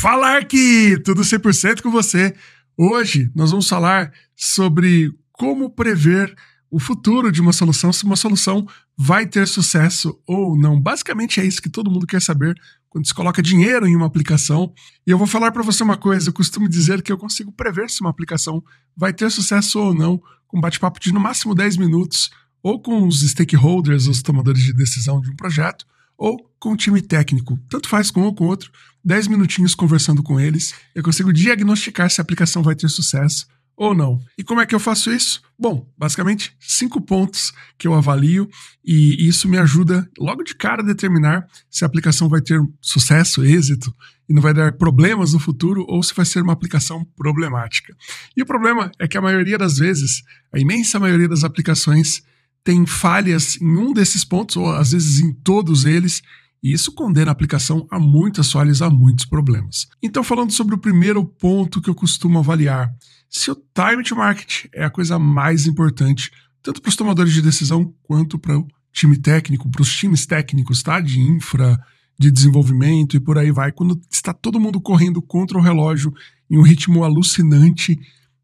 Falar que tudo 100% com você. Hoje nós vamos falar sobre como prever o futuro de uma solução, se uma solução vai ter sucesso ou não. Basicamente é isso que todo mundo quer saber quando se coloca dinheiro em uma aplicação. E eu vou falar para você uma coisa, eu costumo dizer que eu consigo prever se uma aplicação vai ter sucesso ou não com um bate-papo de no máximo 10 minutos ou com os stakeholders, os tomadores de decisão de um projeto, ou com o time técnico, tanto faz com um ou com outro, 10 minutinhos conversando com eles, eu consigo diagnosticar se a aplicação vai ter sucesso ou não. E como é que eu faço isso? Bom, basicamente cinco pontos que eu avalio e isso me ajuda logo de cara a determinar se a aplicação vai ter sucesso, êxito e não vai dar problemas no futuro ou se vai ser uma aplicação problemática. E o problema é que a maioria das vezes, a imensa maioria das aplicações tem falhas em um desses pontos, ou às vezes em todos eles, e isso condena a aplicação a muitas falhas, a muitos problemas. Então, falando sobre o primeiro ponto que eu costumo avaliar, se o time to market é a coisa mais importante, tanto para os tomadores de decisão quanto para o time técnico, para os times técnicos, tá? De infra, de desenvolvimento e por aí vai. Quando está todo mundo correndo contra o relógio em um ritmo alucinante,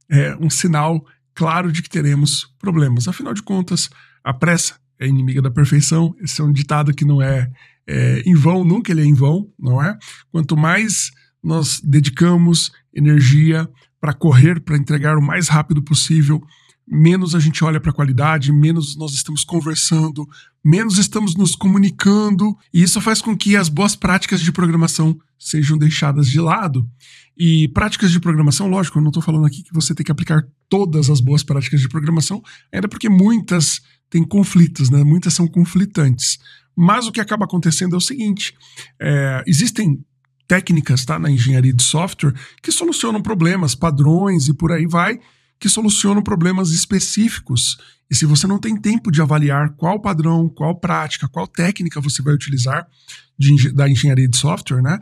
é um sinal claro de que teremos problemas. Afinal de contas, a pressa é inimiga da perfeição. Esse é um ditado que não é, é em vão, nunca ele é em vão, não é? Quanto mais nós dedicamos energia para correr, para entregar o mais rápido possível menos a gente olha para a qualidade, menos nós estamos conversando, menos estamos nos comunicando, e isso faz com que as boas práticas de programação sejam deixadas de lado. E práticas de programação, lógico, eu não estou falando aqui que você tem que aplicar todas as boas práticas de programação, ainda porque muitas têm conflitos, né? muitas são conflitantes. Mas o que acaba acontecendo é o seguinte: é, existem técnicas tá, na engenharia de software que solucionam problemas, padrões e por aí vai, que solucionam problemas específicos. E se você não tem tempo de avaliar qual padrão, qual prática, qual técnica você vai utilizar de, da engenharia de software né,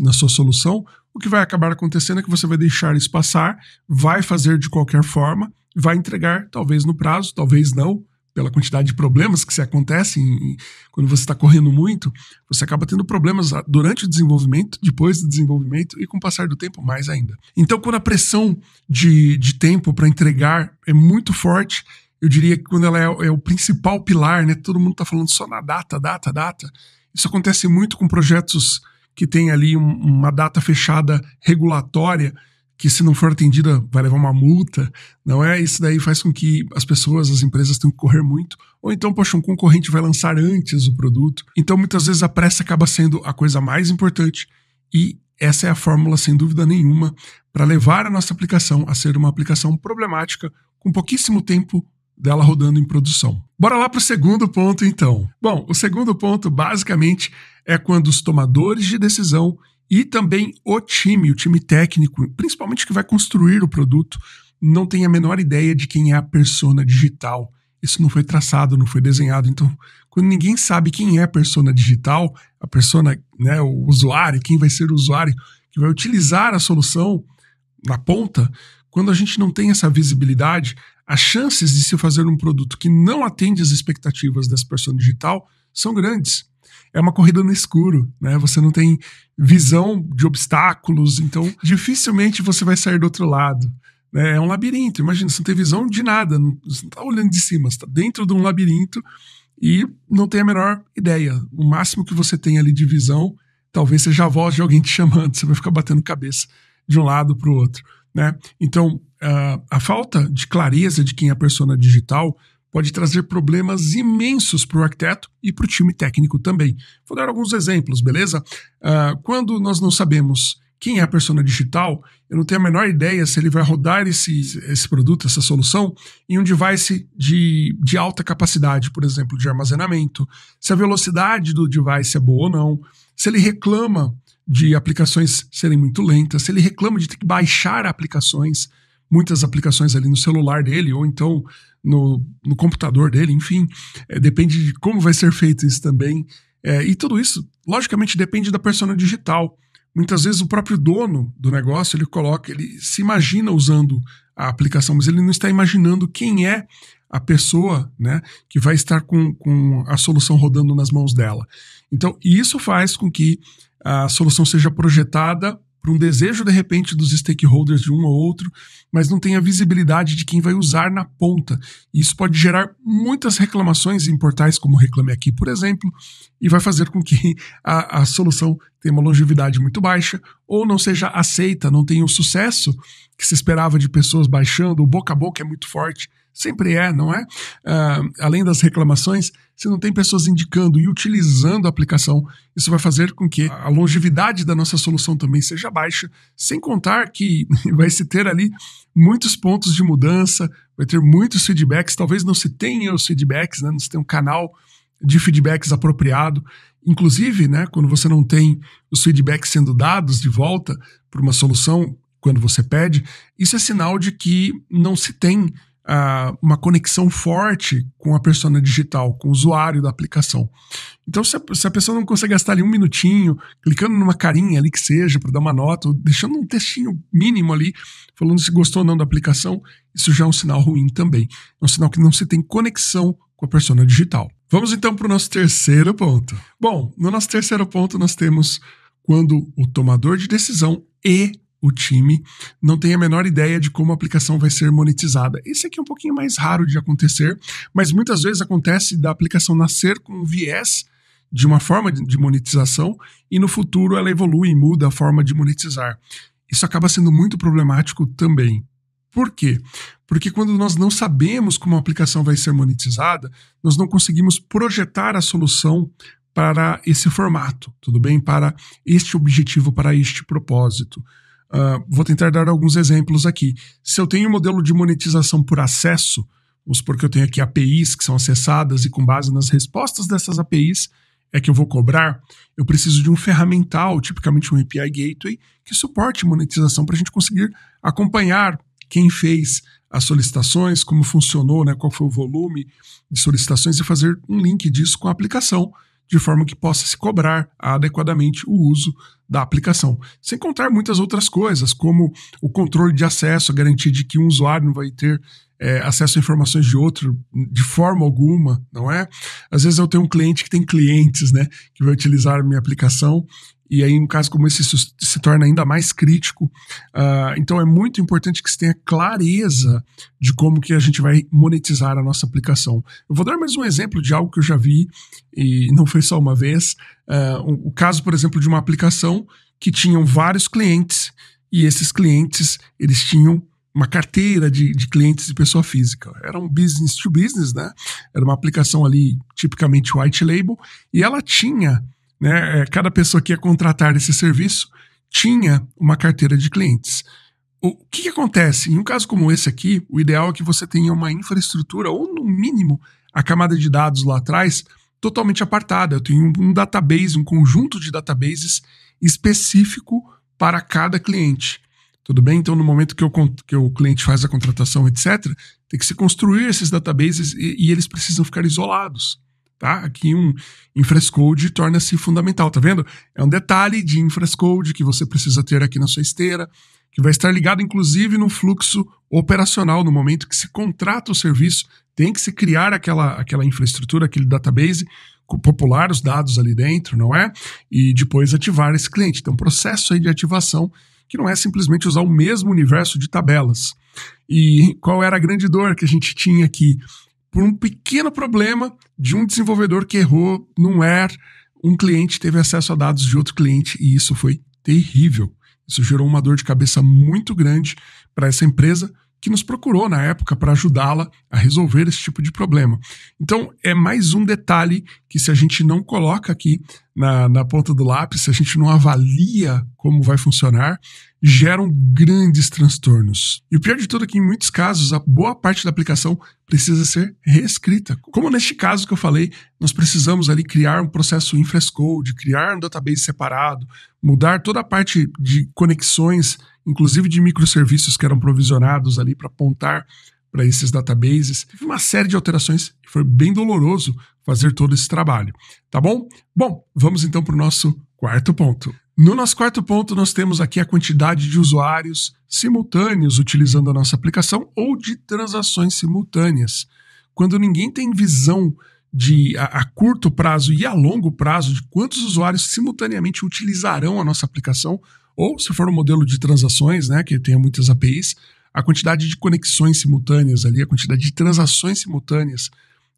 na sua solução, o que vai acabar acontecendo é que você vai deixar isso passar, vai fazer de qualquer forma, vai entregar, talvez no prazo, talvez não, pela quantidade de problemas que se acontecem quando você está correndo muito, você acaba tendo problemas ah, durante o desenvolvimento, depois do desenvolvimento e com o passar do tempo mais ainda. Então, quando a pressão de, de tempo para entregar é muito forte, eu diria que quando ela é, é o principal pilar, né? Todo mundo está falando só na data, data, data. Isso acontece muito com projetos que têm ali um, uma data fechada regulatória que se não for atendida vai levar uma multa, não é? Isso daí faz com que as pessoas, as empresas tenham que correr muito. Ou então, poxa, um concorrente vai lançar antes o produto. Então, muitas vezes a pressa acaba sendo a coisa mais importante e essa é a fórmula, sem dúvida nenhuma, para levar a nossa aplicação a ser uma aplicação problemática com pouquíssimo tempo dela rodando em produção. Bora lá para o segundo ponto, então. Bom, o segundo ponto, basicamente, é quando os tomadores de decisão e também o time, o time técnico, principalmente que vai construir o produto, não tem a menor ideia de quem é a persona digital. Isso não foi traçado, não foi desenhado. Então, quando ninguém sabe quem é a persona digital, a persona, né, o usuário, quem vai ser o usuário que vai utilizar a solução na ponta, quando a gente não tem essa visibilidade, as chances de se fazer um produto que não atende às expectativas dessa persona digital são grandes é uma corrida no escuro, né? Você não tem visão de obstáculos, então dificilmente você vai sair do outro lado. Né? É um labirinto, imagina, você não tem visão de nada, não, você não tá olhando de cima, você tá dentro de um labirinto e não tem a menor ideia. O máximo que você tem ali de visão, talvez seja a voz de alguém te chamando, você vai ficar batendo cabeça de um lado para o outro, né? Então, ah, a falta de clareza de quem é a persona digital pode trazer problemas imensos para o arquiteto e para o time técnico também. Vou dar alguns exemplos, beleza? Uh, quando nós não sabemos quem é a persona digital, eu não tenho a menor ideia se ele vai rodar esse, esse produto, essa solução, em um device de, de alta capacidade, por exemplo, de armazenamento, se a velocidade do device é boa ou não, se ele reclama de aplicações serem muito lentas, se ele reclama de ter que baixar aplicações muitas aplicações ali no celular dele ou então no, no computador dele, enfim. É, depende de como vai ser feito isso também. É, e tudo isso, logicamente, depende da persona digital. Muitas vezes o próprio dono do negócio ele coloca, ele se imagina usando a aplicação, mas ele não está imaginando quem é a pessoa né, que vai estar com, com a solução rodando nas mãos dela. Então, isso faz com que a solução seja projetada para um desejo, de repente, dos stakeholders de um ou outro, mas não tem a visibilidade de quem vai usar na ponta. isso pode gerar muitas reclamações em portais como Reclame Aqui, por exemplo, e vai fazer com que a, a solução tenha uma longevidade muito baixa ou não seja aceita, não tenha o sucesso que se esperava de pessoas baixando. O boca a boca é muito forte Sempre é, não é? Uh, além das reclamações, se não tem pessoas indicando e utilizando a aplicação, isso vai fazer com que a longevidade da nossa solução também seja baixa, sem contar que vai se ter ali muitos pontos de mudança, vai ter muitos feedbacks, talvez não se tenha os feedbacks, né? não se tenha um canal de feedbacks apropriado. Inclusive, né, quando você não tem os feedbacks sendo dados de volta para uma solução, quando você pede, isso é sinal de que não se tem uh, uma conexão forte com a persona digital, com o usuário da aplicação. Então, se a, se a pessoa não consegue gastar ali um minutinho, clicando numa carinha ali que seja, para dar uma nota, ou deixando um textinho mínimo ali, falando se gostou ou não da aplicação, isso já é um sinal ruim também. É um sinal que não se tem conexão com a persona digital. Vamos então para o nosso terceiro ponto. Bom, no nosso terceiro ponto nós temos quando o tomador de decisão e o time não tem a menor ideia de como a aplicação vai ser monetizada. Esse aqui é um pouquinho mais raro de acontecer, mas muitas vezes acontece da aplicação nascer com um viés de uma forma de monetização e no futuro ela evolui e muda a forma de monetizar. Isso acaba sendo muito problemático também. Por quê? Porque quando nós não sabemos como a aplicação vai ser monetizada, nós não conseguimos projetar a solução para esse formato, tudo bem? Para este objetivo, para este propósito. Uh, vou tentar dar alguns exemplos aqui. Se eu tenho um modelo de monetização por acesso, vamos supor que eu tenho aqui APIs que são acessadas e com base nas respostas dessas APIs é que eu vou cobrar, eu preciso de um ferramental, tipicamente um API Gateway, que suporte monetização para a gente conseguir acompanhar quem fez as solicitações, como funcionou, né, qual foi o volume de solicitações e fazer um link disso com a aplicação de forma que possa se cobrar adequadamente o uso da aplicação. Sem contar muitas outras coisas, como o controle de acesso, a garantia de que um usuário não vai ter é, acesso a informações de outro de forma alguma, não é? Às vezes eu tenho um cliente que tem clientes, né, que vai utilizar a minha aplicação e aí, um caso como esse se, se torna ainda mais crítico. Uh, então, é muito importante que se tenha clareza de como que a gente vai monetizar a nossa aplicação. Eu vou dar mais um exemplo de algo que eu já vi, e não foi só uma vez. Uh, ah, o, o caso, por exemplo, de uma aplicação que tinham vários clientes, e esses clientes, eles tinham uma carteira de, de clientes de pessoa física. Era um business to business, né? Era uma aplicação ali tipicamente white label, e ela tinha né, é, cada pessoa que ia contratar esse serviço tinha uma carteira de clientes. O que, que acontece? Em um caso como esse aqui, o ideal é que você tenha uma infraestrutura, ou no mínimo, a camada de dados lá atrás, totalmente apartada. Eu tenho um database, um conjunto de databases específico para cada cliente. Tudo bem? Então, no momento que, eu, que o cliente faz a contratação, etc., tem que se construir esses databases e, e eles precisam ficar isolados. Tá? Aqui um infrascode torna-se fundamental, tá vendo? É um detalhe de infrascode que você precisa ter aqui na sua esteira, que vai estar ligado inclusive no fluxo operacional no momento que se contrata o serviço, tem que se criar aquela, aquela infraestrutura, aquele database, popular os dados ali dentro, não é? E depois ativar esse cliente. Então, processo aí de ativação que não é simplesmente usar o mesmo universo de tabelas. E qual era a grande dor que a gente tinha aqui? por um pequeno problema de um desenvolvedor que errou num erro, um cliente teve acesso a dados de outro cliente e isso foi terrível. Isso gerou uma dor de cabeça muito grande para essa empresa que nos procurou na época para ajudá-la a resolver esse tipo de problema. Então, é mais um detalhe que, se a gente não coloca aqui na, na ponta do lápis, se a gente não avalia como vai funcionar, geram grandes transtornos. E o pior de tudo é que, em muitos casos, a boa parte da aplicação precisa ser reescrita. Como neste caso que eu falei, nós precisamos ali criar um processo em Frescode, criar um database separado, mudar toda a parte de conexões, inclusive de microserviços que eram provisionados ali para apontar para esses databases. Teve uma série de alterações e foi bem doloroso fazer todo esse trabalho, tá bom? Bom, vamos então para o nosso quarto ponto. No nosso quarto ponto, nós temos aqui a quantidade de usuários simultâneos utilizando a nossa aplicação ou de transações simultâneas. Quando ninguém tem visão de a, a, curto prazo e a longo prazo de quantos usuários simultaneamente utilizarão a nossa aplicação, ou se for um modelo de transações, né, que tenha muitas APIs, a quantidade de conexões simultâneas ali, a quantidade de transações simultâneas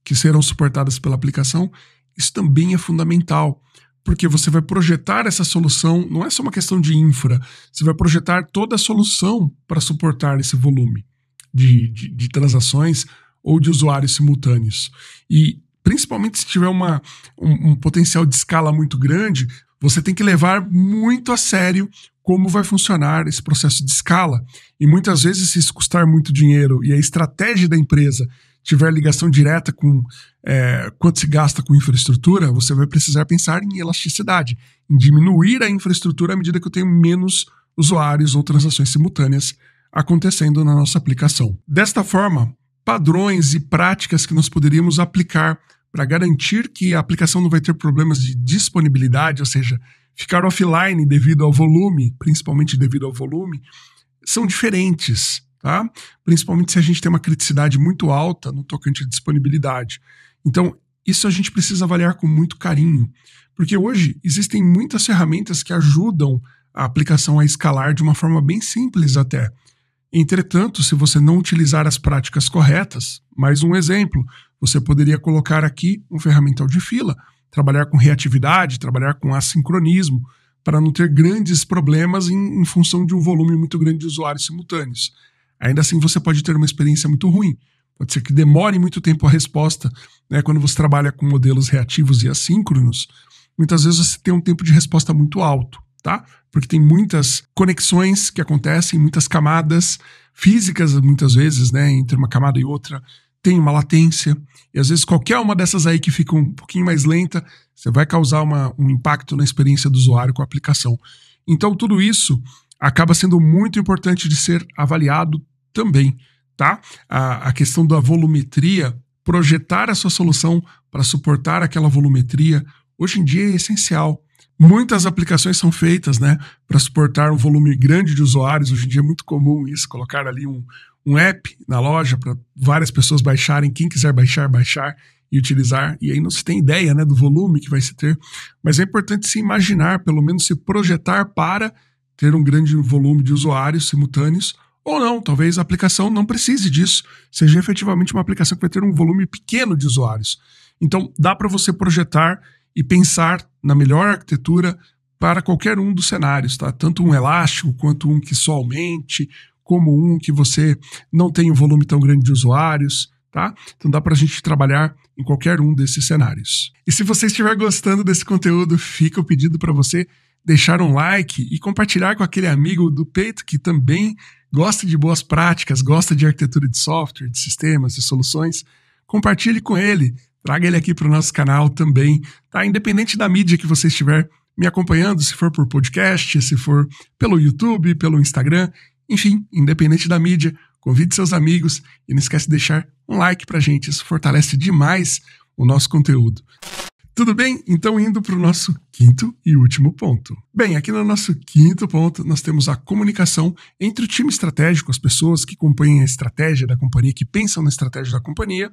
que serão suportadas pela aplicação, isso também é fundamental porque você vai projetar essa solução, não é só uma questão de infra, você vai projetar toda a solução para suportar esse volume de, de, de transações ou de usuários simultâneos. E principalmente se tiver uma, um, um potencial de escala muito grande, você tem que levar muito a sério como vai funcionar esse processo de escala. E muitas vezes, se isso custar muito dinheiro e a estratégia da empresa tiver ligação direta com é, quanto se gasta com infraestrutura, você vai precisar pensar em elasticidade, em diminuir a infraestrutura à medida que eu tenho menos usuários ou transações simultâneas acontecendo na nossa aplicação. Desta forma, padrões e práticas que nós poderíamos aplicar para garantir que a aplicação não vai ter problemas de disponibilidade, ou seja, ficar offline devido ao volume, principalmente devido ao volume, são diferentes tá? principalmente se a gente tem uma criticidade muito alta no tocante à disponibilidade. Então, isso a gente precisa avaliar com muito carinho, porque hoje existem muitas ferramentas que ajudam a aplicação a escalar de uma forma bem simples até. Entretanto, se você não utilizar as práticas corretas, mais um exemplo, você poderia colocar aqui um ferramental de fila, trabalhar com reatividade, trabalhar com assincronismo, para não ter grandes problemas em, em função de um volume muito grande de usuários simultâneos ainda assim você pode ter uma experiência muito ruim. Pode ser que demore muito tempo a resposta. Né? Quando você trabalha com modelos reativos e assíncronos, muitas vezes você tem um tempo de resposta muito alto, tá? Porque tem muitas conexões que acontecem, muitas camadas físicas, muitas vezes, né? Entre uma camada e outra, tem uma latência. E às vezes qualquer uma dessas aí que fica um pouquinho mais lenta, você vai causar uma, um impacto na experiência do usuário com a aplicação. Então, tudo isso acaba sendo muito importante de ser avaliado também, tá? A, a questão da volumetria, projetar a sua solução para suportar aquela volumetria, hoje em dia é essencial. Muitas aplicações são feitas né, para suportar um volume grande de usuários. Hoje em dia é muito comum isso, colocar ali um, um app na loja para várias pessoas baixarem, quem quiser baixar, baixar e utilizar. E aí não se tem ideia né, do volume que vai se ter, mas é importante se imaginar, pelo menos se projetar para ter um grande volume de usuários simultâneos, ou não, talvez a aplicação não precise disso, seja efetivamente uma aplicação que vai ter um volume pequeno de usuários. Então, dá para você projetar e pensar na melhor arquitetura para qualquer um dos cenários, tá? Tanto um elástico quanto um que só aumente, como um que você não tem um volume tão grande de usuários, tá? Então dá para a gente trabalhar em qualquer um desses cenários. E se você estiver gostando desse conteúdo, fica o pedido para você deixar um like e compartilhar com aquele amigo do peito que também gosta de boas práticas, gosta de arquitetura de software, de sistemas, de soluções. Compartilhe com ele, traga ele aqui para o nosso canal também, tá? Independente da mídia que você estiver me acompanhando, se for por podcast, se for pelo YouTube, pelo Instagram, enfim, independente da mídia, convide seus amigos e não esquece de deixar um like a gente, isso fortalece demais o nosso conteúdo. Tudo bem? Então, indo para o nosso quinto e último ponto. Bem, aqui no nosso quinto ponto, nós temos a comunicação entre o time estratégico, as pessoas que compõem a estratégia da companhia, que pensam na estratégia da companhia,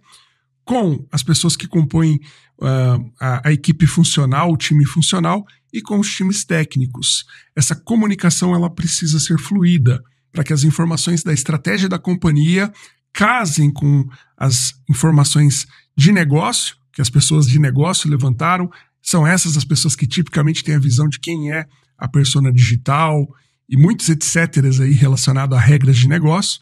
com as pessoas que compõem uh, a, a, equipe funcional, o time funcional e com os times técnicos. Essa comunicação ela precisa ser fluida para que as informações da estratégia da companhia casem com as informações de negócio que as pessoas de negócio levantaram, são essas as pessoas que tipicamente têm a visão de quem é a persona digital e muitos etc. aí relacionado a regras de negócio,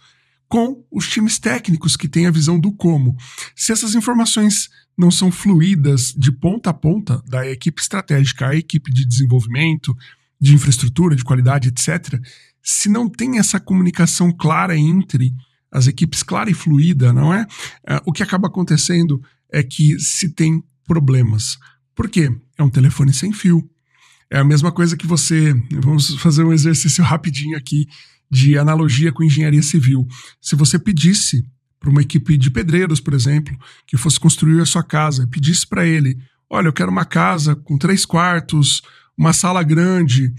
com os times técnicos que têm a visão do como. Se essas informações não são fluídas de ponta a ponta, da equipe estratégica à equipe de desenvolvimento, de infraestrutura, de qualidade, etc., se não tem essa comunicação clara entre as equipes, clara e fluida, não é? Ah, o que acaba acontecendo é que se tem problemas. Por quê? É um telefone sem fio. É a mesma coisa que você. Vamos fazer um exercício rapidinho aqui de analogia com engenharia civil. Se você pedisse para uma equipe de pedreiros, por exemplo, que fosse construir a sua casa, pedisse para ele: olha, eu quero uma casa com três quartos, uma sala grande,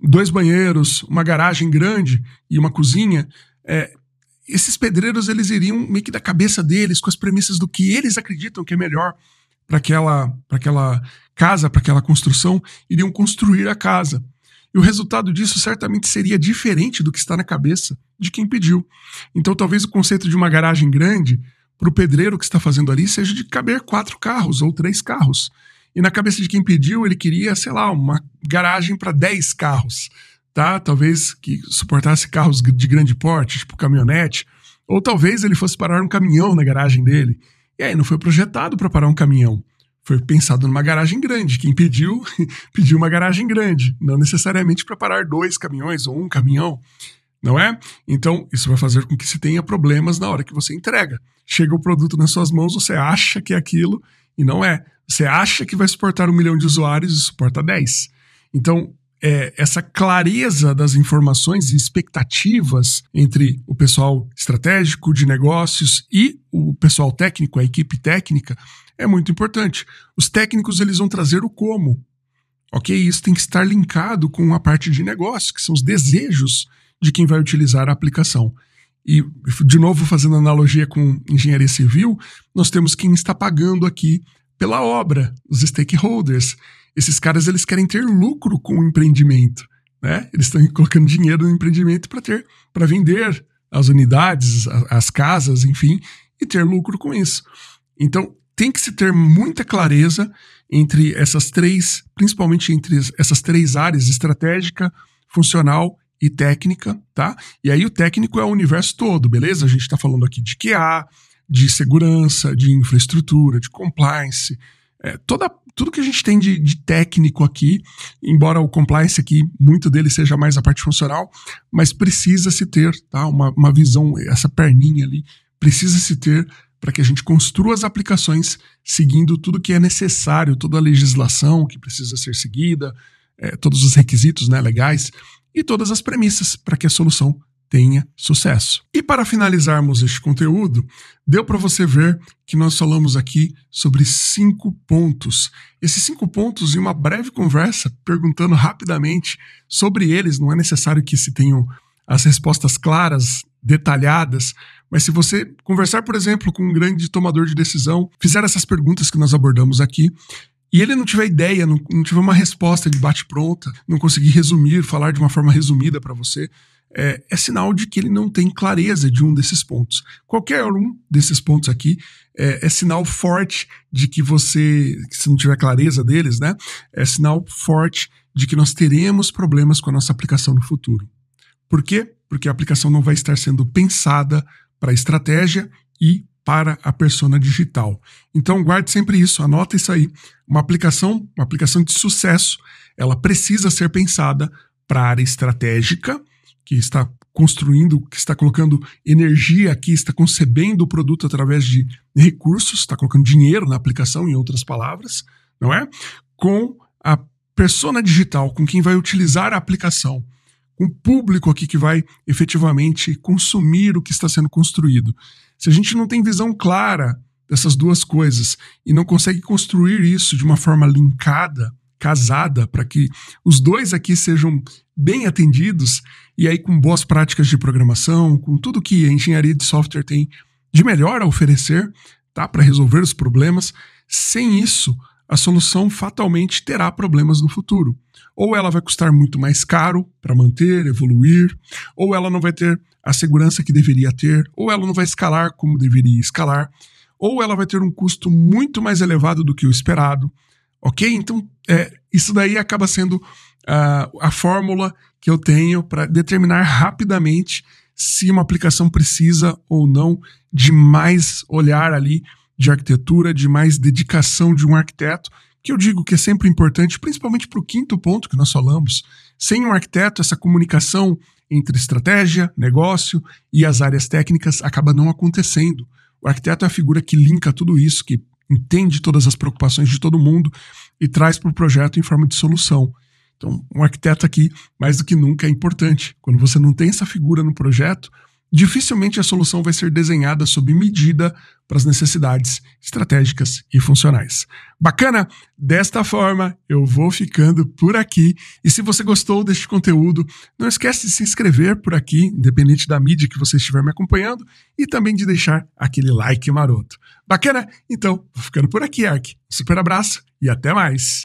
dois banheiros, uma garagem grande e uma cozinha. É, esses pedreiros eles iriam meio que da cabeça deles, com as premissas do que eles acreditam que é melhor para aquela, para aquela casa, para aquela construção, iriam construir a casa. E o resultado disso certamente seria diferente do que está na cabeça de quem pediu. Então, talvez o conceito de uma garagem grande para o pedreiro que está fazendo ali seja de caber quatro carros ou três carros. E na cabeça de quem pediu, ele queria, sei lá, uma garagem para dez carros tá? Talvez que suportasse carros de grande porte, tipo caminhonete, ou talvez ele fosse parar um caminhão na garagem dele. E aí não foi projetado para parar um caminhão. Foi pensado numa garagem grande. Quem pediu, pediu uma garagem grande, não necessariamente para parar dois caminhões ou um caminhão, não é? Então, isso vai fazer com que se tenha problemas na hora que você entrega. Chega o produto nas suas mãos, você acha que é aquilo e não é. Você acha que vai suportar um milhão de usuários e suporta 10. Então, é, essa clareza das informações e expectativas entre o pessoal estratégico de negócios e o pessoal técnico, a equipe técnica, é muito importante. Os técnicos eles vão trazer o como. Ok, isso tem que estar linkado com a parte de negócio, que são os desejos de quem vai utilizar a aplicação. E, de novo, fazendo analogia com engenharia civil, nós temos quem está pagando aqui pela obra, os stakeholders. Esses caras eles querem ter lucro com o empreendimento, né? Eles estão colocando dinheiro no empreendimento para ter, para vender as unidades, as casas, enfim, e ter lucro com isso. Então tem que se ter muita clareza entre essas três, principalmente entre essas três áreas estratégica, funcional e técnica, tá? E aí o técnico é o universo todo, beleza? A gente está falando aqui de QA, de segurança, de infraestrutura, de compliance, é, toda a tudo que a gente tem de, de, técnico aqui, embora o compliance aqui, muito dele seja mais a parte funcional, mas precisa se ter tá, uma, uma visão, essa perninha ali, precisa se ter para que a gente construa as aplicações seguindo tudo que é necessário, toda a legislação que precisa ser seguida, é, todos os requisitos né, legais e todas as premissas para que a solução tenha sucesso. E para finalizarmos este conteúdo, deu para você ver que nós falamos aqui sobre cinco pontos. Esses cinco pontos, em uma breve conversa, perguntando rapidamente sobre eles, não é necessário que se tenham as respostas claras, detalhadas, mas se você conversar, por exemplo, com um grande tomador de decisão, fizer essas perguntas que nós abordamos aqui, e ele não tiver ideia, não, não tiver uma resposta de bate-pronta, não conseguir resumir, falar de uma forma resumida para você, é, é, sinal de que ele não tem clareza de um desses pontos. Qualquer um desses pontos aqui é, é sinal forte de que você, se não tiver clareza deles, né, é sinal forte de que nós teremos problemas com a nossa aplicação no futuro. Por quê? Porque a aplicação não vai estar sendo pensada para a estratégia e para a persona digital. Então guarde sempre isso, anota isso aí. Uma aplicação, uma aplicação de sucesso, ela precisa ser pensada para a área estratégica que está construindo, que está colocando energia aqui, está concebendo o produto através de recursos, está colocando dinheiro na aplicação, em outras palavras, não é? Com a persona digital, com quem vai utilizar a aplicação, com o público aqui que vai efetivamente consumir o que está sendo construído. Se a gente não tem visão clara dessas duas coisas e não consegue construir isso de uma forma linkada, casada para que os dois aqui sejam bem atendidos e aí com boas práticas de programação, com tudo que a engenharia de software tem de melhor a oferecer, tá, para resolver os problemas. Sem isso, a solução fatalmente terá problemas no futuro. Ou ela vai custar muito mais caro para manter, evoluir, ou ela não vai ter a segurança que deveria ter, ou ela não vai escalar como deveria escalar, ou ela vai ter um custo muito mais elevado do que o esperado Ok? Então, é, isso daí acaba sendo uh, a fórmula que eu tenho para determinar rapidamente se uma aplicação precisa ou não de mais olhar ali de arquitetura, de mais dedicação de um arquiteto, que eu digo que é sempre importante, principalmente para o quinto ponto que nós falamos. Sem um arquiteto, essa comunicação entre estratégia, negócio e as áreas técnicas acaba não acontecendo. O arquiteto é a figura que linka tudo isso, que entende todas as preocupações de todo mundo e traz para o projeto em forma de solução. Então, um arquiteto aqui, mais do que nunca, é importante. Quando você não tem essa figura no projeto, dificilmente a solução vai ser desenhada sob medida para as necessidades estratégicas e funcionais. Bacana? Desta forma, eu vou ficando por aqui. E se você gostou deste conteúdo, não esquece de se inscrever por aqui, independente da mídia que você estiver me acompanhando, e também de deixar aquele like maroto. Bacana? Então, vou ficando por aqui, Ark. Super abraço e até mais!